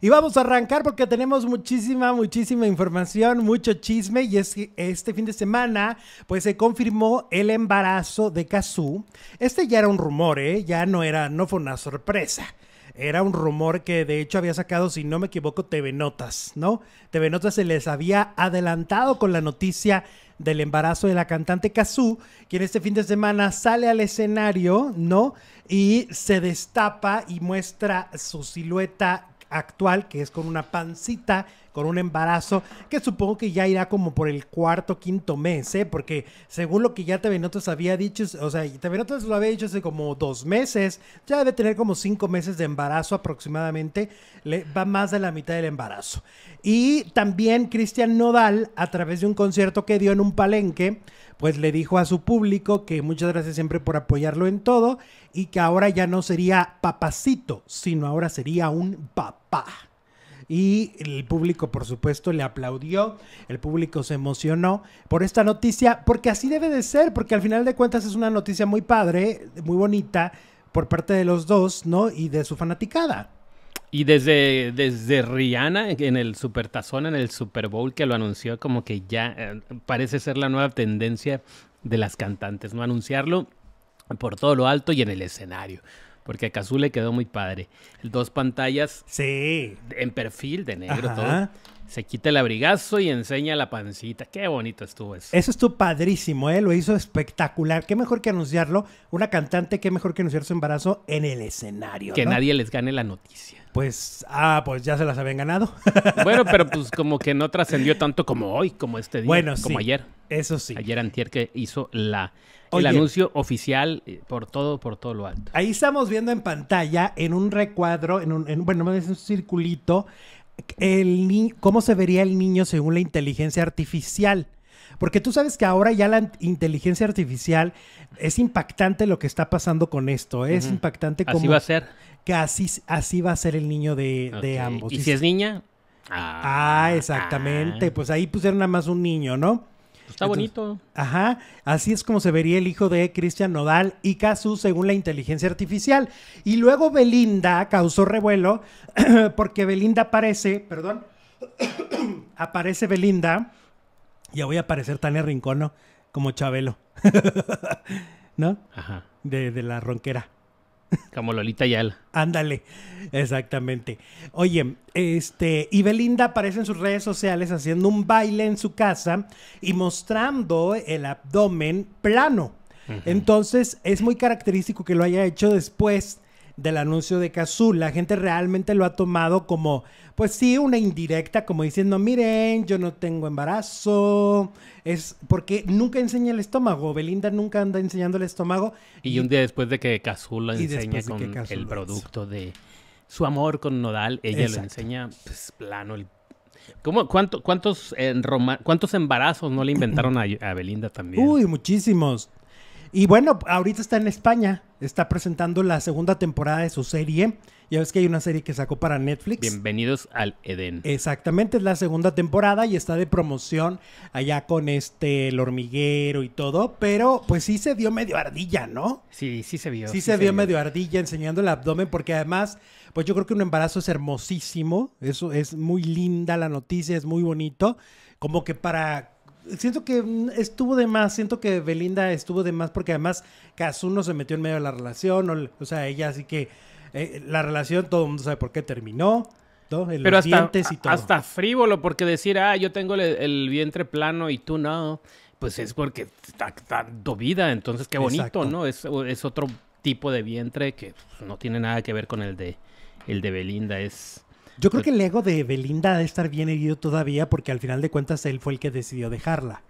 Y vamos a arrancar porque tenemos muchísima, muchísima información, mucho chisme. Y es que este fin de semana, pues se confirmó el embarazo de Cazú. Este ya era un rumor, ¿eh? Ya no era, no fue una sorpresa era un rumor que de hecho había sacado, si no me equivoco, TV Notas, ¿no? TV Notas se les había adelantado con la noticia del embarazo de la cantante Cazú, quien este fin de semana sale al escenario, ¿no? Y se destapa y muestra su silueta actual, que es con una pancita, con un embarazo, que supongo que ya irá como por el cuarto, quinto mes, ¿eh? Porque según lo que ya Notas había dicho, o sea, Notas lo había dicho hace como dos meses, ya debe tener como cinco meses de embarazo aproximadamente, le va más de la mitad del embarazo. Y también Cristian Nodal, a través de un concierto que dio en un palenque, pues le dijo a su público que muchas gracias siempre por apoyarlo en todo y que ahora ya no sería papacito, sino ahora sería un papá. Y el público, por supuesto, le aplaudió, el público se emocionó por esta noticia, porque así debe de ser, porque al final de cuentas es una noticia muy padre, muy bonita, por parte de los dos, ¿no? Y de su fanaticada. Y desde, desde Rihanna en el Supertazón, en el Super Bowl, que lo anunció como que ya eh, parece ser la nueva tendencia de las cantantes, ¿no? Anunciarlo por todo lo alto y en el escenario. Porque a Cazú le quedó muy padre. Dos pantallas. Sí. En perfil, de negro, todo. Se quita el abrigazo y enseña la pancita. Qué bonito estuvo eso. Eso estuvo padrísimo, ¿eh? Lo hizo espectacular. Qué mejor que anunciarlo. Una cantante, qué mejor que anunciar su embarazo en el escenario. Que nadie les gane la noticia pues, ah, pues ya se las habían ganado. Bueno, pero pues como que no trascendió tanto como hoy, como este día, bueno, como ayer. Eso sí. Ayer Antier que hizo la, el anuncio oficial eh, por todo, por todo lo alto. Ahí estamos viendo en pantalla, en un recuadro, en un, en, bueno, es un circulito, el, cómo se vería el niño según la inteligencia artificial. Porque tú sabes que ahora ya la inteligencia artificial es impactante lo que está pasando con esto. ¿eh? Es impactante como. Así va a ser. Que así, va a ser el niño de, ambos. ¿Y, si es niña? Ah, ah exactamente. Pues ahí pusieron nada más un niño, ¿no? Pues está bonito. Ajá, así es como se vería el hijo de Cristian Nodal y Casu según la inteligencia artificial. Y luego Belinda causó revuelo porque Belinda aparece, perdón, aparece Belinda ya voy a aparecer tan Rincono Como Chabelo. ¿No? Ajá. De, la ronquera. Como Lolita Yal. Ándale, exactamente. Oye, este, y Belinda aparece en sus redes sociales haciendo un baile en su casa y mostrando el abdomen plano. Entonces, es muy característico que lo haya hecho después del anuncio de Cazul. La gente realmente lo ha tomado como, pues sí, una indirecta, como diciendo, miren, yo no tengo embarazo. Es porque nunca enseña el estómago. Belinda nunca anda enseñando el estómago. Y un día después de que Cazul lo enseña con el producto de su amor con Nodal, ella lo enseña pues, plano cuánto, cuántos, ¿Cuántos embarazos no le inventaron a, a, Belinda también? Uy, muchísimos. Y bueno, ahorita está en España, está presentando la segunda temporada de su serie. Ya ves que hay una serie que sacó para Netflix. Bienvenidos al Edén. Exactamente, es la segunda temporada y está de promoción allá con este el hormiguero y todo, pero pues sí se dio medio ardilla, ¿no? Sí, sí se vio. Sí, se, dio medio ardilla enseñando el abdomen porque además, pues yo creo que un embarazo es hermosísimo, eso es muy linda la noticia, es muy bonito, como que para siento que mm, estuvo de más, siento que Belinda estuvo de más porque además Kazuno se metió en medio de la relación, o, sea, ella así que eh, la relación todo el mundo sabe por qué terminó. ¿no? Pero hasta, y hasta frívolo, porque decir, ah, yo tengo el, vientre plano y tú no, pues es porque está dando vida, entonces qué bonito, ¿no? Es, es otro tipo de vientre que pues, no tiene nada que ver con el de, el de Belinda, es yo creo que el ego de Belinda ha de estar bien herido todavía porque al final de cuentas él fue el que decidió dejarla.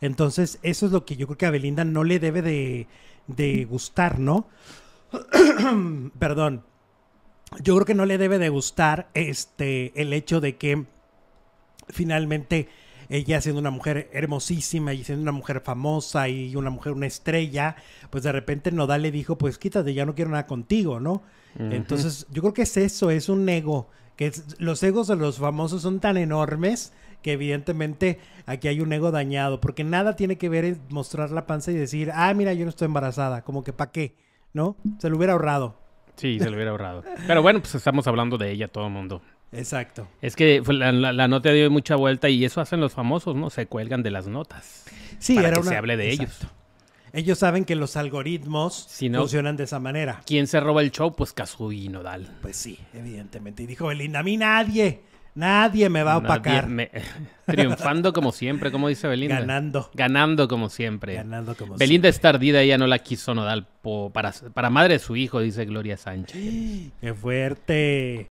Entonces, eso es lo que yo creo que a Belinda no le debe de, gustar, ¿no? Perdón. Yo creo que no le debe de gustar este el hecho de que finalmente ella siendo una mujer hermosísima y siendo una mujer famosa y una mujer, una estrella, pues de repente Nodal le dijo, pues quítate, ya no quiero nada contigo, ¿no? Entonces, yo creo que es eso, es un ego que los egos de los famosos son tan enormes que evidentemente aquí hay un ego dañado, porque nada tiene que ver en mostrar la panza y decir, ah, mira, yo no estoy embarazada, como que para qué, ¿no? Se lo hubiera ahorrado. Sí, se lo hubiera ahorrado. Pero bueno, pues estamos hablando de ella todo el mundo. Exacto. Es que la, nota dio mucha vuelta y eso hacen los famosos, ¿no? Se cuelgan de las notas. Sí, para que se hable de ellos. Ellos saben que los algoritmos funcionan de esa manera. ¿Quién se roba el show? Pues y Nodal. Pues sí, evidentemente. Y dijo Belinda, a mí nadie, nadie me va a opacar. Triunfando como siempre, como dice Belinda. Ganando. Ganando como siempre. Ganando como Belinda está es tardida, ella no la quiso Nodal para, para madre de su hijo, dice Gloria Sánchez. ¡Qué fuerte!